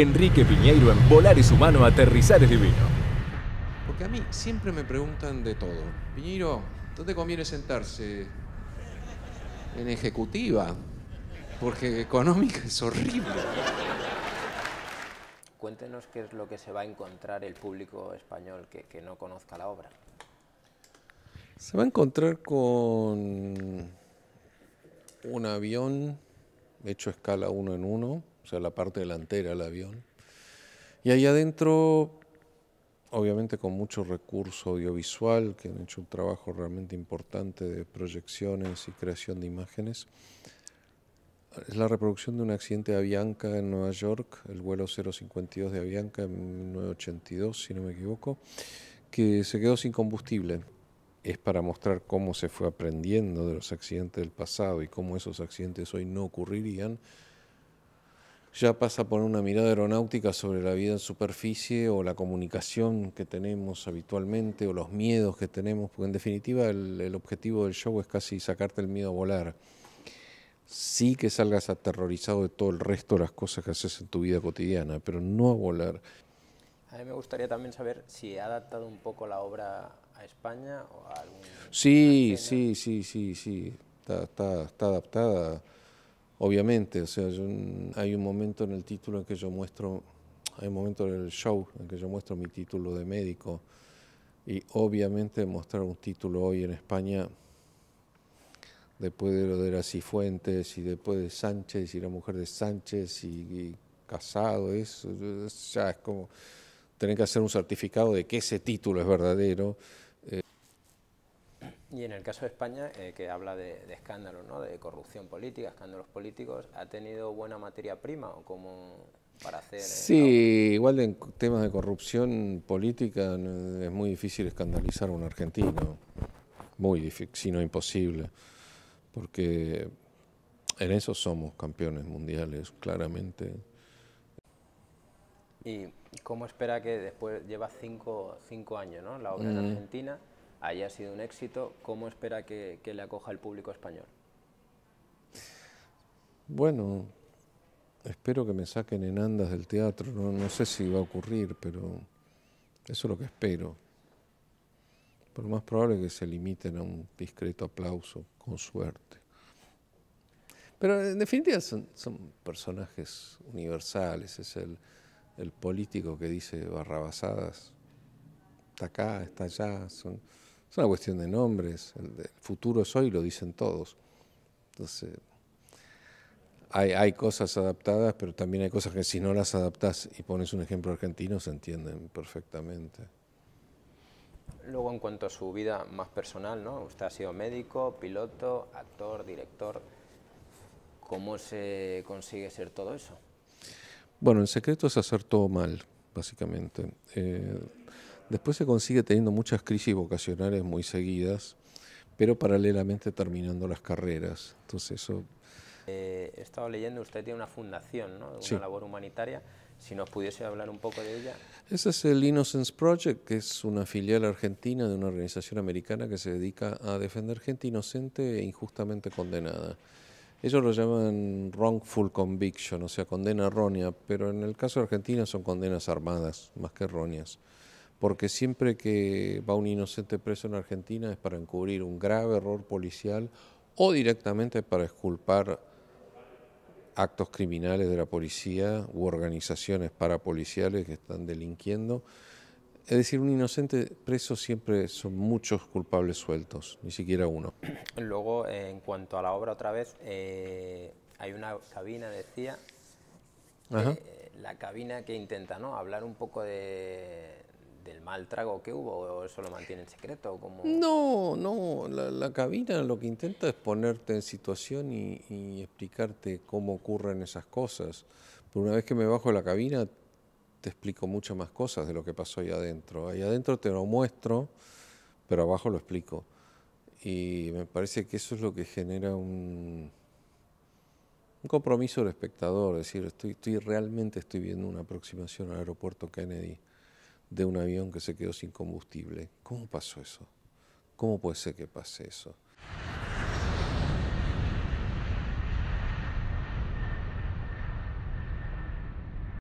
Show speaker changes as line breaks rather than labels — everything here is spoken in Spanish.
Enrique Piñeiro en Volar es humano, aterrizar es divino. Porque a mí siempre me preguntan de todo. Piñeiro, ¿dónde conviene sentarse? En ejecutiva. Porque económica es horrible.
Cuéntenos qué es lo que se va a encontrar el público español que, que no conozca la obra.
Se va a encontrar con un avión hecho escala uno en uno, o sea, la parte delantera del avión. Y ahí adentro, obviamente con mucho recurso audiovisual, que han hecho un trabajo realmente importante de proyecciones y creación de imágenes, es la reproducción de un accidente de Avianca en Nueva York, el vuelo 052 de Avianca en 1982, si no me equivoco, que se quedó sin combustible es para mostrar cómo se fue aprendiendo de los accidentes del pasado y cómo esos accidentes hoy no ocurrirían, ya pasa por una mirada aeronáutica sobre la vida en superficie o la comunicación que tenemos habitualmente o los miedos que tenemos, porque en definitiva el, el objetivo del show es casi sacarte el miedo a volar. Sí que salgas aterrorizado de todo el resto de las cosas que haces en tu vida cotidiana, pero no a volar.
A mí me gustaría también saber si ha adaptado un poco la obra a España o algún...
Sí, sí, sí, sí, sí, está, adaptada, obviamente. O sea, mm, hay un momento en el título en que yo muestro, hay un momento en el show en que yo muestro mi título de médico y obviamente mostrar un título hoy en España después de lo de las Cifuentes y después de Sánchez y la mujer de Sánchez y, Casado, eso ya es como tener que hacer un certificado de que ese título es verdadero
y en el caso de España, eh, que habla de, escándalos, ¿no? de corrupción política, escándalos políticos, ¿ha tenido buena materia prima o cómo para hacer?
Eh, sí, igual en temas de corrupción política es muy difícil escandalizar a un argentino, muy difícil, sino imposible, porque en eso somos campeones mundiales, claramente.
¿Y cómo espera que después lleva cinco, cinco años ¿no? la obra en mm. Argentina? haya sido un éxito, ¿cómo espera que, le acoja el público español?
Bueno, espero que me saquen en andas del teatro, no, sé si va a ocurrir, pero eso es lo que espero. por más probable que se limiten a un discreto aplauso, con suerte. Pero en definitiva son, personajes universales, es el, el político que dice barrabasadas, está acá, está allá, son es una cuestión de nombres. El, futuro es hoy, lo dicen todos. Entonces, hay, cosas adaptadas, pero también hay cosas que si no las adaptas y pones un ejemplo argentino, se entienden perfectamente.
Luego, en cuanto a su vida más personal, ¿no? Usted ha sido médico, piloto, actor, director. ¿Cómo se consigue ser todo eso?
Bueno, en secreto es hacer todo mal, básicamente. Eh, Después se consigue teniendo muchas crisis vocacionales muy seguidas, pero paralelamente terminando las carreras. Entonces eso...
Eh, he estado leyendo, usted tiene una fundación, ¿no? una labor humanitaria. Si nos pudiese hablar un poco de ella.
Ese es el Innocence Project, que es una filial argentina de una organización americana que se dedica a defender gente inocente e injustamente condenada. Ellos lo llaman wrongful conviction, o sea, condena errónea, pero en el caso de Argentina son condenas armadas, más que erróneas porque siempre que va un inocente preso en Argentina es para encubrir un grave error policial o directamente para exculpar actos criminales de la policía u organizaciones parapoliciales que están delinquiendo. Es decir, un inocente preso siempre son muchos culpables sueltos, ni siquiera uno.
Luego, en cuanto a la obra otra vez, eh, hay una cabina, decía, eh, la cabina que intenta ¿no? hablar un poco de, del mal trago que hubo o eso lo mantiene en secreto? Como... No,
no, la, cabina lo que intenta es ponerte en situación y, explicarte cómo ocurren esas cosas. Pero una vez que me bajo de la cabina te explico muchas más cosas de lo que pasó ahí adentro. Ahí adentro te lo muestro, pero abajo lo explico. Y me parece que eso es lo que genera un, compromiso del espectador, es decir, estoy, estoy, realmente estoy viendo una aproximación al aeropuerto Kennedy de un avión que se quedó sin combustible. ¿Cómo pasó eso? ¿Cómo puede ser que pase eso?